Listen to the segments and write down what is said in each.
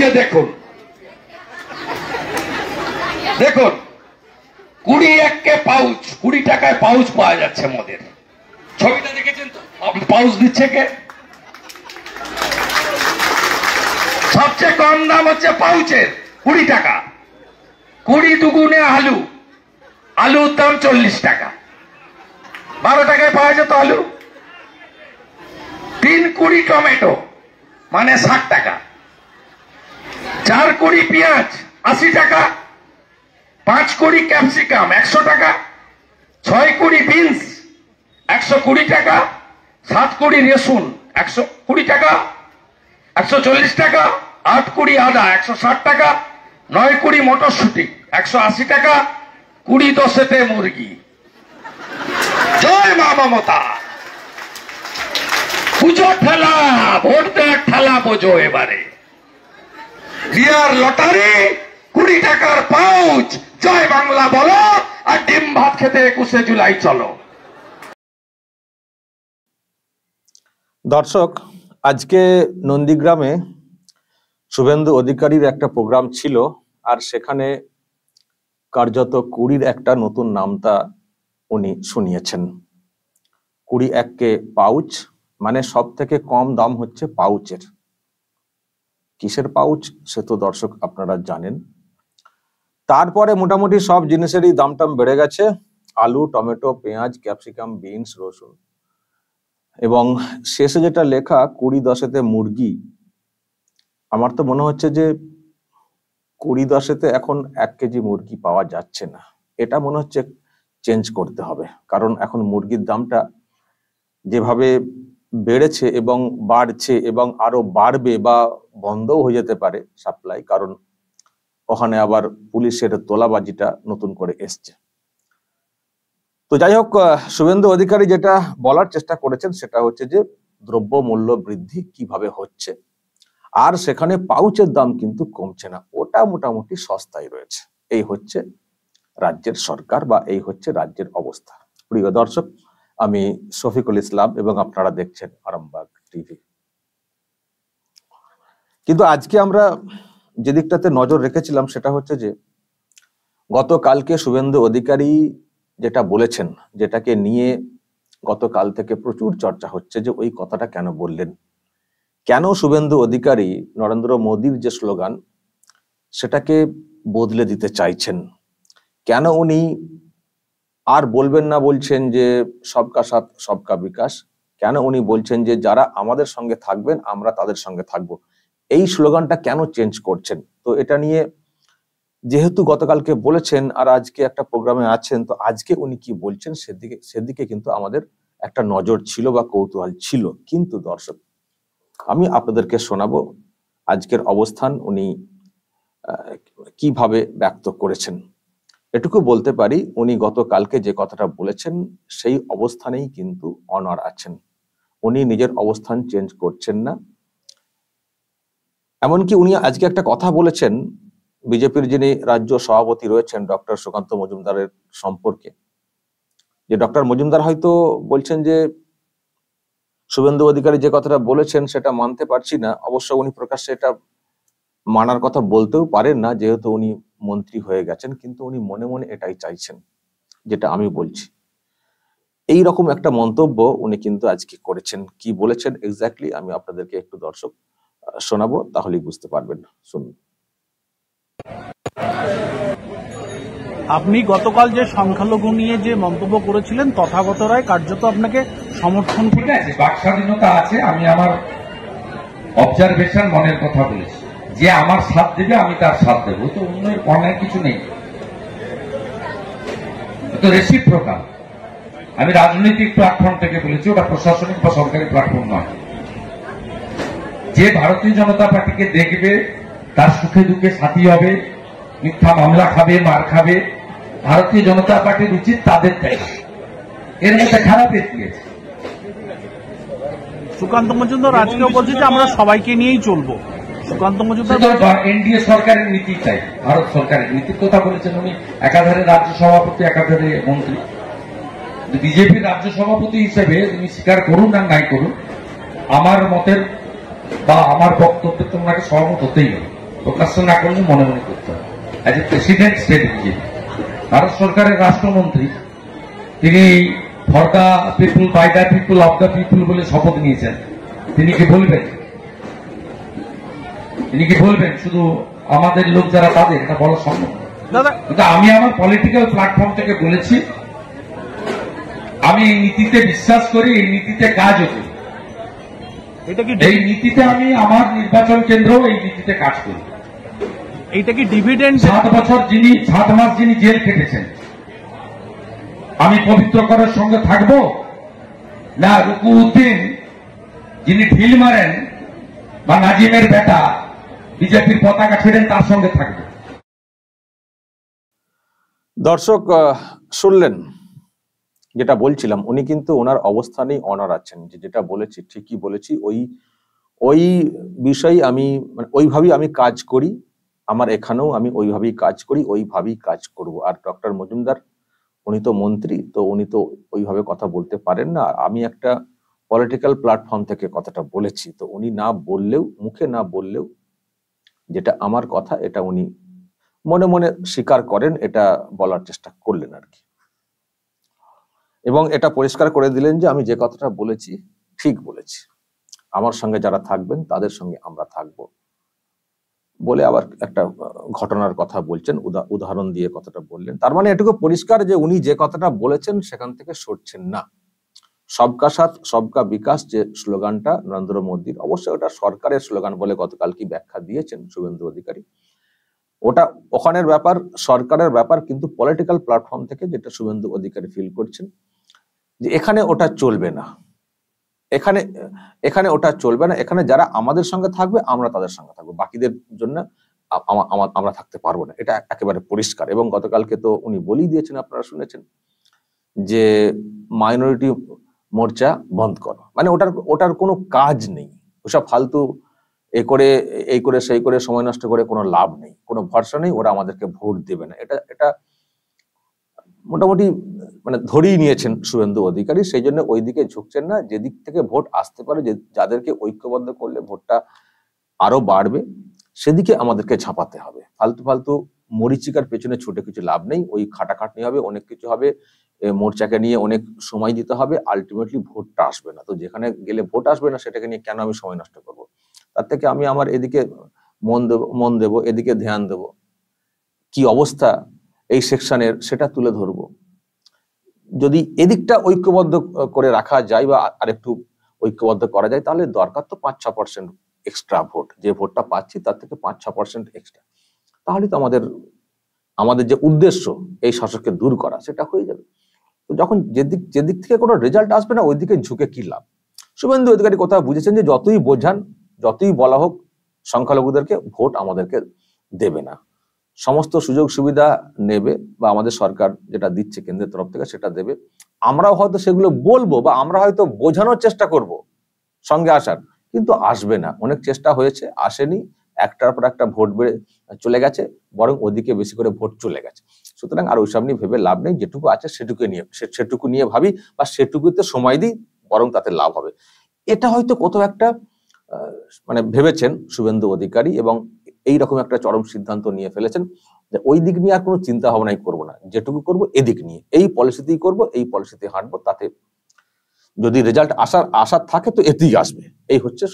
দিকে দেখুন দেখুন কুড়ি এককে পাউচ কুড়ি টাকায় পাউচ পাওয়া যাচ্ছে মদের ছবিটা দেখেছেন তো আপনি পাউচ দিচ্ছে কে সবচেয়ে কম দাম হচ্ছে পাউচের কুড়ি টাকা কুড়ি দুগুণে আলু আলুর দাম চল্লিশ টাকা বারো টাকায় পাওয়া যেত আলু তিন কুড়ি টমেটো মানে ষাট টাকা চার কোটি পেঁয়াজ আশি টাকা পাঁচ কোটি ক্যাপসিকাম একশো টাকা ছয় কোটি বিনস একশো কুড়ি টাকা সাত কোটি রসুন একশো কুড়ি টাকা একশো চল্লিশ টাকা আট কুড়ি আদা একশো ষাট টাকা নয় কুড়ি মটরশুটি একশো আশি টাকা কুড়ি দশেতে মুরগি জয় মা মমতা পুজো ঠেলা ভোট দেওয়ার ঠেলা বোঝো এবারে রিয়ার লটারি কুড়ি টাকার পাউচ জয় বাংলা বলো আর ডিম ভাত খেতে একুশে জুলাই চলো দর্শক আজকে নন্দীগ্রামে শুভেন্দু অধিকারীর একটা প্রোগ্রাম ছিল আর সেখানে কার্যত কুড়ির একটা নতুন নামতা উনি শুনিয়েছেন কুড়ি এককে পাউচ মানে সব থেকে কম দাম হচ্ছে পাউচের কিসের পাউচ সে তো দর্শক আপনারা জানেন তারপরে মোটামুটি সব জিনিসেরই দাম টাম বেড়ে গেছে আলু টমেটো পেঁয়াজ ক্যাপসিকাম বিনস রসুন এবং শেষে যেটা লেখা কুড়ি দশেতে মুরগি আমার তো মনে হচ্ছে যে কুড়ি দশেতে এখন এক কেজি মুরগি পাওয়া যাচ্ছে না এটা মনে হচ্ছে চেঞ্জ করতে হবে কারণ এখন মুরগির দামটা যেভাবে বেড়েছে এবং বাড়ছে এবং আরো বাড়বে বা বন্ধও হয়ে যেতে পারে সাপ্লাই কারণ ওখানে আবার পুলিশের তোলাবাজিটা নতুন করে এসছে তো যাই হোক শুভেন্দু অধিকারী যেটা বলার চেষ্টা করেছেন সেটা হচ্ছে যে দ্রব্য মূল্য বৃদ্ধি কিভাবে হচ্ছে আর সেখানে পাউচের দাম কিন্তু কমছে না ওটা মোটামুটি সস্তায় রয়েছে এই হচ্ছে রাজ্যের সরকার বা এই হচ্ছে রাজ্যের অবস্থা প্রিয় দর্শক আমি শফিকুল ইসলাম এবং আপনারা দেখছেন আরামবাগ টিভি কিন্তু আজকে আমরা যে দিকটাতে নজর রেখেছিলাম সেটা হচ্ছে যে গতকালকে শুভেন্দু অধিকারী যেটা বলেছেন যেটাকে নিয়ে গতকাল থেকে প্রচুর চর্চা হচ্ছে যে ওই কথাটা কেন বললেন কেন শুভেন্দু অধিকারী নরেন্দ্র মোদীর যে স্লোগান সেটাকে বদলে দিতে চাইছেন কেন উনি আর বলবেন না বলছেন যে সবকা সাথ সবকা বিকাশ কেন উনি বলছেন যে যারা আমাদের সঙ্গে থাকবেন আমরা তাদের সঙ্গে থাকবো এই স্লোগানটা কেন চেঞ্জ করছেন তো এটা নিয়ে যেহেতু গতকালকে বলেছেন আর আজকে একটা প্রোগ্রামে আছেন তো আজকে উনি কি বলছেন সেদিকে সেদিকে কিন্তু আমাদের একটা নজর ছিল বা কৌতূহল ছিল কিন্তু দর্শক আমি আপনাদেরকে শোনাবো আজকের অবস্থান উনি কিভাবে ব্যক্ত করেছেন এটুকু বলতে পারি উনি গতকালকে যে কথাটা বলেছেন সেই অবস্থানেই কিন্তু অনার আছেন উনি নিজের অবস্থান চেঞ্জ করছেন না এমনকি উনি আজকে একটা কথা বলেছেন বিজেপির যিনি রাজ্য সভাপতি রয়েছেন ডক্টর সুকান্ত মজুমদারের সম্পর্কে যে ডক্টর মজুমদার হয়তো বলছেন যে শুভেন্দু অধিকারী যে কথাটা বলেছেন সেটা মানতে পারছি না অবশ্য উনি প্রকাশ্যে এটা মানার কথা বলতেও পারেন না যেহেতু উনি মন্ত্রী হয়ে গেছেন কিন্তু উনি মনে মনে এটাই চাইছেন যেটা আমি বলছি এই রকম একটা মন্তব্য উনি কিন্তু আজকে করেছেন কি বলেছেন এক্স্যাক্টলি আমি আপনাদেরকে একটু দর্শক শোনাবো তাহলেই বুঝতে পারবেন শুনুন আপনি গতকাল যে সংখ্যালঘু নিয়ে যে মন্তব্য করেছিলেন তথাগত রায় কার্যত আপনাকে সমর্থন করে বাক স্বাধীনতা আছে আমি আমার অবজারভেশন মনের কথা বলেছি যে আমার সাথ দেবে আমি তার সাথ দেবো তো অন্যের অন্যায় কিছু নেই তো রেসিপ্রোকাল আমি রাজনৈতিক প্ল্যাটফর্ম থেকে বলেছি ওটা প্রশাসনিক বা সরকারি প্ল্যাটফর্ম নয় যে ভারতীয় জনতা পার্টিকে দেখবে তার সুখে দুঃখে সাথী হবে মিথ্যা মামলা খাবে মার খাবে ভারতীয় জনতা পার্টির উচিত তাদের দেখা এর মধ্যে খারাপ দিয়েছে সুকান্ত মজুমদার আজকে বলছে যে আমরা সবাইকে নিয়েই চলব সুকান্ত মজুমদার এনডিএ সরকারের নীতি চাই ভারত সরকারের নীতির কথা বলেছেন উনি একাধারে রাজ্য সভাপতি একাধারে মন্ত্রী বিজেপি রাজ্য সভাপতি হিসেবে তুমি স্বীকার করুন না নাই করুন আমার মতের বা আমার বক্তব্যে তোমাকে সহমত হতেই হবে প্রকাশ্য না করলে মনে মনে করতে হবে প্রেসিডেন্ট স্টেট বিজেপি ভারত সরকারের রাষ্ট্রমন্ত্রী তিনি for the people by the people of the people বলে শপথ নিয়েছেন তিনি কি বলবেন তিনি কি বলবেন শুধু আমাদের লোক যারা তাদের এটা বলা সম্ভব কিন্তু আমি আমার পলিটিক্যাল প্ল্যাটফর্ম থেকে বলেছি আমি এই নীতিতে বিশ্বাস করি এই নীতিতে কাজও করি এটা কি এই নীতিতে আমি আমার নির্বাচন কেন্দ্র এই নীতিতে কাজ করি এইটা কি ডিভিডেন্ড সাত বছর যিনি সাত মাস যিনি জেল আমি পবিত্র করার সঙ্গে থাকব না রুকু উদ্দিন যিনি ঢিল মারেন বা নাজিমের বেটা বিজেপির পতাকা ছেড়েন তার সঙ্গে থাকবে দর্শক শুনলেন যেটা বলছিলাম উনি কিন্তু ওনার অবস্থানেই অনার আছেন যে যেটা বলেছি ঠিকই বলেছি ওই ওই বিষয়ে আমি মানে ওইভাবেই আমি কাজ করি আমার এখানেও আমি ওইভাবেই কাজ করি ওইভাবেই কাজ করব আর ডক্টর মজুমদার উনি তো মন্ত্রী তো উনি তো ওইভাবে কথা বলতে পারেন না আমি একটা পলিটিক্যাল প্ল্যাটফর্ম থেকে কথাটা বলেছি তো উনি না বললেও মুখে না বললেও যেটা আমার কথা এটা উনি মনে মনে স্বীকার করেন এটা বলার চেষ্টা করলেন আর কি এবং এটা পরিষ্কার করে দিলেন যে আমি যে কথাটা বলেছি ঠিক বলেছি আমার সঙ্গে যারা থাকবেন তাদের সঙ্গে আমরা থাকব বলে আবার একটা ঘটনার কথা বলছেন উদাহরণ দিয়ে কথাটা বললেন তার মানে এটুকু পরিষ্কার যে উনি যে কথাটা বলেছেন সেখান থেকে সরছেন না সবকা সাথ সবকা বিকাশ যে স্লোগানটা নরেন্দ্র মোদীর অবশ্যই ওটা সরকারের স্লোগান বলে গতকাল কি ব্যাখ্যা দিয়েছেন শুভেন্দু অধিকারী ওটা ওখানের ব্যাপার সরকারের ব্যাপার কিন্তু পলিটিক্যাল প্ল্যাটফর্ম থেকে যেটা শুভেন্দু অধিকারী ফিল করছেন যে এখানে ওটা চলবে না এখানে এখানে ওটা চলবে না এখানে যারা আমাদের সঙ্গে থাকবে আমরা তাদের সঙ্গে থাকবো বাকিদের জন্য আমরা থাকতে পারবো না এটা একেবারে পরিষ্কার এবং গতকালকে তো উনি বলেই দিয়েছেন আপনারা শুনেছেন যে মাইনরিটি মোর্চা বন্ধ করো মানে ওটার ওটার কোনো কাজ নেই ওসব ফালতু এ করে এই করে সেই করে সময় নষ্ট করে কোনো লাভ নেই কোনো ভরসা নেই ওরা আমাদেরকে ভোট দেবে না এটা এটা মোটামুটি মানে ধরেই নিয়েছেন শুভেন্দু অধিকারী সেই জন্য ওই দিকে ঝুঁকছেন না যেদিক থেকে ভোট আসতে পারে যে যাদেরকে ঐক্যবদ্ধ করলে ভোটটা আরো বাড়বে সেদিকে আমাদেরকে ছাপাতে হবে ফালতু ফালতু মরিচিকার পেছনে ছুটে কিছু লাভ নেই ওই খাটাখাটনি হবে অনেক কিছু হবে মোর্চাকে নিয়ে অনেক সময় দিতে হবে আলটিমেটলি ভোটটা আসবে না তো যেখানে গেলে ভোট আসবে না সেটাকে নিয়ে কেন আমি সময় নষ্ট করব তার থেকে আমি আমার এদিকে মন দেব মন দেব এদিকে ধ্যান দেব কি অবস্থা এই সেকশনের সেটা তুলে ধরব যদি এদিকটা ঐক্যবদ্ধ করে রাখা যায় বা আরেকটু ঐক্যবদ্ধ করা যায় তাহলে দরকার তো পাঁচ ছ পার্সেন্ট এক্সট্রা ভোট যে ভোটটা পাচ্ছি তার থেকে পাঁচ ছ পার্সেন্ট এক্সট্রা তাহলে তো আমাদের আমাদের যে উদ্দেশ্য এই শাসককে দূর করা সেটা হয়ে যাবে তো যখন যেদিক যেদিক থেকে কোনো রেজাল্ট আসবে না ওইদিকে ঝুঁকে কি লাভ শুভেন্দু অধিকারী কথা বুঝেছেন যে যতই বোঝান যতই বলা হোক সংখ্যালঘুদেরকে ভোট আমাদেরকে দেবে না সমস্ত সুযোগ সুবিধা নেবে বা আমাদের সরকার যেটা দিচ্ছে কেন্দ্রের তরফ থেকে সেটা দেবে আমরাও হয়তো সেগুলো বলবো বা আমরা হয়তো বোঝানোর চেষ্টা করব সঙ্গে আসার কিন্তু আসবে না অনেক চেষ্টা হয়েছে আসেনি একটার পর একটা ভোট বেড়ে চলে গেছে বরং ওদিকে বেশি করে ভোট চলে গেছে সুতরাং আর ওইসব নিয়ে ভেবে লাভ নেই যেটুকু আছে সেটুকু নিয়ে সেটুকু নিয়ে ভাবি বা সেটুকুতে সময় দিই বরং তাতে লাভ হবে এটা হয়তো কত একটা মানে ভেবেছেন শুভেন্দু অধিকারী এবং এই রকম একটা চরম সিদ্ধান্ত নিয়ে ফেলেছেন যে ওই দিক নিয়ে আর কোনো চিন্তা ভাবনাই করবো না যেটুকু করব এদিক নিয়ে এই পলিসিতেই করব এই পলিসিতে হাঁটবো তাতে যদি রেজাল্ট আসার আশা থাকে তো এতেই আসবে এই হচ্ছে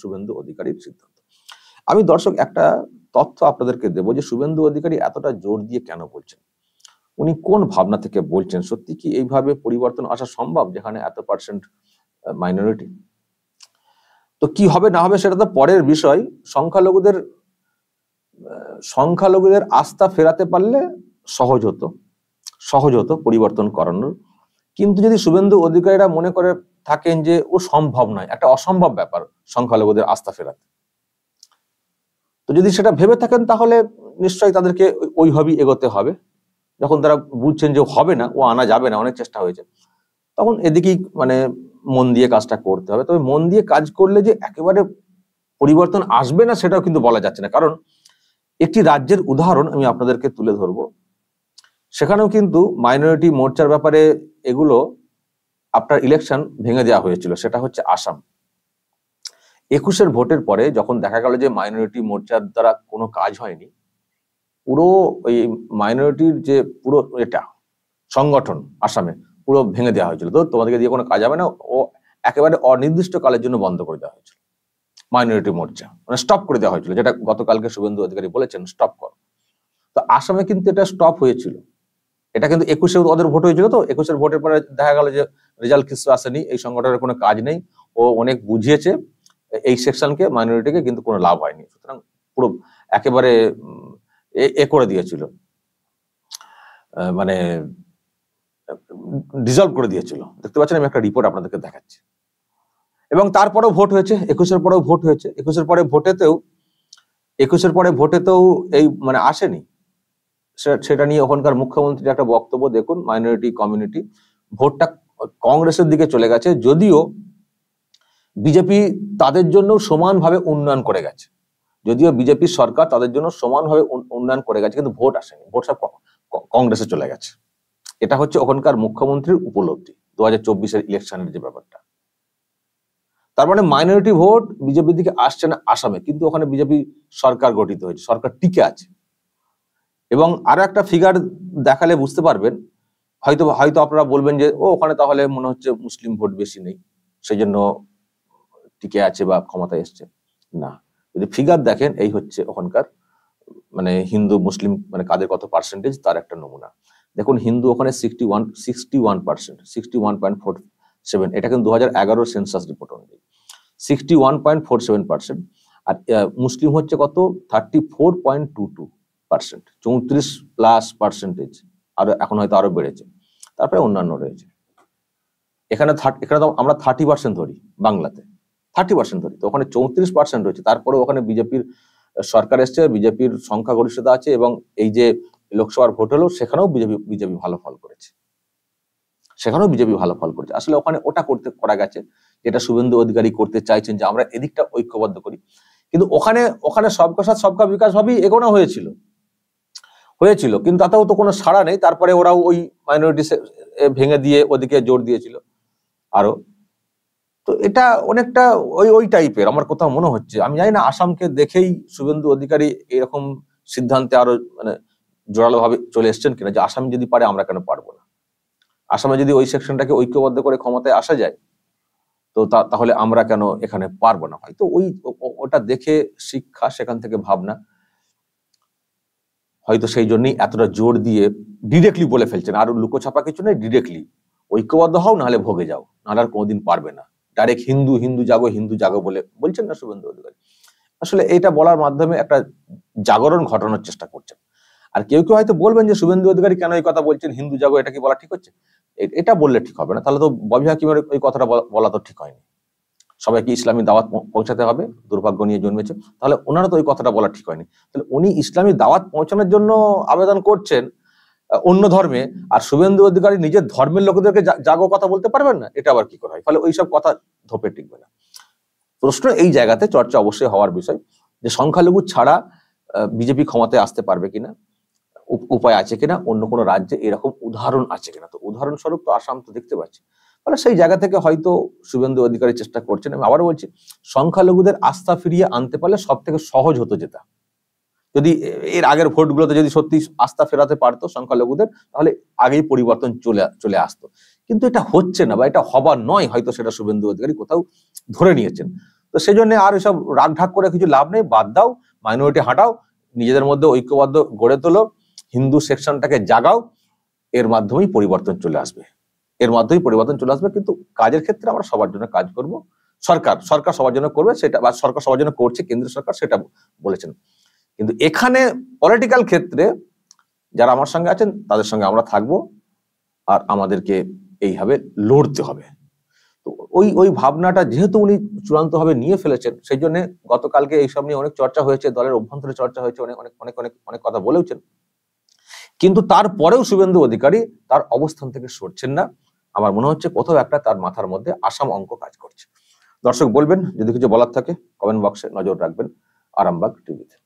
শুভেন্দু অধিকারীর সিদ্ধান্ত আমি দর্শক একটা তথ্য আপনাদেরকে দেবো যে শুভেন্দু অধিকারী এতটা জোর দিয়ে কেন বলছেন উনি কোন ভাবনা থেকে বলছেন সত্যি কি এইভাবে পরিবর্তন আসা সম্ভব যেখানে এত পার্সেন্ট মাইনরিটি তো কি হবে না হবে সেটা তো পরের বিষয় সংখ্যালঘুদের সংখ্যালঘুদের আস্থা ফেরাতে পারলে সহজ হতো সহজ হতো পরিবর্তন করানোর কিন্তু যদি শুভেন্দু অধিকারীরা মনে করে থাকেন যে ও সম্ভব নয় একটা অসম্ভব ব্যাপার সংখ্যালঘুদের আস্থা ফেরাতে তো যদি সেটা ভেবে থাকেন তাহলে নিশ্চয়ই তাদেরকে ওইভাবেই এগোতে হবে যখন তারা বুঝছেন যে হবে না ও আনা যাবে না অনেক চেষ্টা হয়েছে তখন এদিকেই মানে মন দিয়ে কাজটা করতে হবে তবে মন দিয়ে কাজ করলে যে একেবারে পরিবর্তন আসবে না সেটাও কিন্তু বলা যাচ্ছে না কারণ একটি রাজ্যের উদাহরণ আমি আপনাদেরকে তুলে ধরব সেখানেও কিন্তু মাইনরিটি মোর্চার ব্যাপারে এগুলো আপনার ইলেকশন ভেঙে দেওয়া হয়েছিল সেটা হচ্ছে আসাম একুশের ভোটের পরে যখন দেখা গেল যে মাইনরিটি মোর্চার দ্বারা কোনো কাজ হয়নি পুরো ওই মাইনরিটির যে পুরো এটা সংগঠন আসামে পুরো ভেঙে দেওয়া হয়েছিল তো তোমাদেরকে দিয়ে কোনো কাজ হবে না ও একেবারে অনির্দিষ্ট কালের জন্য বন্ধ করে দেওয়া হয়েছিল মাইনরিটি মোর্চা মানে স্টপ করে দেওয়া হয়েছিল যেটা গতকালকে শুভেন্দু অধিকারী বলেছেন স্টপ কর তো আসামে কিন্তু এটা স্টপ হয়েছিল এটা কিন্তু একুশে ওদের ভোট হয়েছিল তো একুশের ভোটের পরে দেখা গেল যে রেজাল্ট কিছু আসেনি এই সংগঠনের কোনো কাজ নেই ও অনেক বুঝিয়েছে এই সেকশনকে মাইনরিটিকে কিন্তু কোনো লাভ হয়নি সুতরাং পুরো একেবারে এ করে দিয়েছিল মানে ডিজলভ করে দিয়েছিল দেখতে পাচ্ছেন আমি একটা রিপোর্ট আপনাদেরকে দেখাচ্ছি এবং তারপরেও ভোট হয়েছে একুশের পরেও ভোট হয়েছে একুশের পরে ভোটেতেও একুশের পরে ভোটেতেও এই মানে আসেনি সেটা নিয়ে ওখানকার মুখ্যমন্ত্রীর একটা বক্তব্য দেখুন মাইনরিটি কমিউনিটি ভোটটা কংগ্রেসের দিকে চলে গেছে যদিও বিজেপি তাদের জন্য সমানভাবে উন্নয়ন করে গেছে যদিও বিজেপির সরকার তাদের জন্য সমানভাবে উন্নয়ন করে গেছে কিন্তু ভোট আসেনি ভোট সব কংগ্রেসে চলে গেছে এটা হচ্ছে ওখানকার মুখ্যমন্ত্রীর উপলব্ধি দু হাজার চব্বিশের ইলেকশনের যে ব্যাপারটা তার মানে মাইনরিটি ভোট বিজেপির দিকে আসছে না আসামে কিন্তু ওখানে বিজেপি সরকার গঠিত হয়েছে সরকার টিকে আছে এবং আরো একটা ফিগার দেখালে বুঝতে পারবেন হয়তো হয়তো আপনারা বলবেন যে ও ওখানে তাহলে মনে হচ্ছে মুসলিম ভোট বেশি নেই সেই জন্য টিকে আছে বা ক্ষমতায় এসছে না যদি ফিগার দেখেন এই হচ্ছে ওখানকার মানে হিন্দু মুসলিম মানে কাদের কত পার্সেন্টেজ তার একটা নমুনা দেখুন হিন্দু ওখানে sixty one sixty one percent sixty one point four seven এটা কিন্তু দু হাজার এগারোর সেন্সাস রিপোর্ট অনুযায়ী sixty one point four seven percent আর মুসলিম হচ্ছে কত thirty four point two two percent চৌত্রিশ প্লাস পার্সেন্টেজ আরো এখন হয়তো আরো বেড়েছে তারপরে অন্যান্য রয়েছে এখানে এখানে তো আমরা থার্টি পার্সেন্ট ধরি বাংলাতে থার্টি পার্সেন্ট ধরি তো ওখানে চৌত্রিশ পার্সেন্ট রয়েছে তারপরে ওখানে বিজেপির সরকার এসছে বিজেপির সংখ্যাগরিষ্ঠতা আছে এবং এই যে লোকসভার ভোট হলো সেখানেও বিজেপি বিজেপি ভালো ফল করেছে সেখানেও বিজেপি ভালো ফল করছে আসলে ওখানে ওটা করতে করা গেছে যেটা শুভেন্দু অধিকারী করতে চাইছেন যে আমরা এদিকটা ঐক্যবদ্ধ করি কিন্তু ওখানে ওখানে সবকা সাথ সবকা বিকাশ ভাবেই এগোনো হয়েছিল হয়েছিল কিন্তু তাতেও তো কোনো সাড়া নেই তারপরে ওরাও ওই মাইনরিটি ভেঙে দিয়ে ওদিকে জোর দিয়েছিল আরো তো এটা অনেকটা ওই ওই টাইপের আমার কোথাও মনে হচ্ছে আমি জানি না আসামকে দেখেই শুভেন্দু অধিকারী এরকম সিদ্ধান্তে আরো মানে জোরালোভাবে চলে এসছেন কিনা যে আসাম যদি পারে আমরা কেন পারবো না আসামে যদি ওই সেকশনটাকে ঐক্যবদ্ধ করে ক্ষমতায় আসা যায় তো তাহলে আমরা কেন এখানে পারবো না হয়তো ওই ওটা দেখে শিক্ষা সেখান থেকে ভাবনা হয়তো সেই জন্যই এতটা জোর দিয়ে ডিরেক্টলি বলে ফেলছেন আর লুকোছাপা কিছু নেই ডিরেক্টলি ঐক্যবদ্ধ হও নাহলে ভোগে যাও নাহলে আর কোনোদিন পারবে না ডাইরেক্ট হিন্দু হিন্দু জাগো হিন্দু জাগো বলে বলছেন না শুভেন্দু অধিকারী আসলে এটা বলার মাধ্যমে একটা জাগরণ ঘটানোর চেষ্টা করছেন আর কেউ কেউ হয়তো বলবেন যে শুভেন্দু অধিকারী কেন এই কথা বলছেন হিন্দু জাগো এটা কি বলা ঠিক হচ্ছে এটা বললে ঠিক হবে না তাহলে তো ববি হাকিমের এই কথাটা বলা তো ঠিক হয়নি সবাইকে ইসলামী দাওয়াত পৌঁছাতে হবে দুর্ভাগ্য নিয়ে জন্মেছে তাহলে ওনারা তো ওই কথাটা বলা ঠিক হয়নি তাহলে উনি ইসলামী দাওয়াত পৌঁছানোর জন্য আবেদন করছেন অন্য ধর্মে আর শুভেন্দু অধিকারী নিজের ধর্মের লোকদেরকে জাগো কথা বলতে পারবেন না এটা আবার কি করা হয় ফলে ওইসব কথা ধোপে টিকবে না প্রশ্ন এই জায়গাতে চর্চা অবশ্যই হওয়ার বিষয় যে সংখ্যালঘু ছাড়া বিজেপি ক্ষমতায় আসতে পারবে কিনা উপায় আছে কিনা অন্য কোনো রাজ্যে এরকম উদাহরণ আছে কিনা তো উদাহরণস্বরূপ তো আসাম তো দেখতে পাচ্ছি তাহলে সেই জায়গা থেকে হয়তো শুভেন্দু অধিকারী চেষ্টা করছেন আমি আবারও বলছি সংখ্যালঘুদের আস্থা ফিরিয়ে আনতে পারলে সব থেকে সহজ হতো যেটা যদি এর আগের ভোটগুলোতে যদি সত্যি আস্থা ফেরাতে পারতো সংখ্যালঘুদের তাহলে আগেই পরিবর্তন চলে চলে আসতো কিন্তু এটা হচ্ছে না বা এটা হবার নয় হয়তো সেটা শুভেন্দু অধিকারী কোথাও ধরে নিয়েছেন তো সেই জন্য আর এসব রাগ ঢাক করে কিছু লাভ নেই বাদ দাও মাইনরিটি হাঁটাও নিজেদের মধ্যে ঐক্যবদ্ধ গড়ে তোলো হিন্দু সেকশনটাকে জাগাও এর মাধ্যমেই পরিবর্তন চলে আসবে এর মাধ্যমেই পরিবর্তন চলে আসবে কিন্তু কাজের ক্ষেত্রে আমরা সবার জন্য কাজ করব সরকার সরকার সবার জন্য করবে সেটা বা সরকার সবার জন্য করছে কেন্দ্র সরকার সেটা বলেছেন কিন্তু এখানে পলিটিক্যাল ক্ষেত্রে যারা আমার সঙ্গে আছেন তাদের সঙ্গে আমরা থাকব আর আমাদেরকে এইভাবে লড়তে হবে তো ওই ওই ভাবনাটা যেহেতু উনি চূড়ান্তভাবে নিয়ে ফেলেছেন সেই জন্য গতকালকে এইসব নিয়ে অনেক চর্চা হয়েছে দলের অভ্যন্তরে চর্চা হয়েছে অনেক অনেক অনেক অনেক অনেক কথা বলেওছেন কিন্তু তারপরেও শুভেন্দু অধিকারী তার অবস্থান থেকে সরছেন না আমার মনে হচ্ছে কোথাও একটা তার মাথার মধ্যে আসাম অঙ্ক কাজ করছে দর্শক বলবেন যদি কিছু বলার থাকে কমেন্ট বক্সে নজর রাখবেন আরামবাগ টিভিতে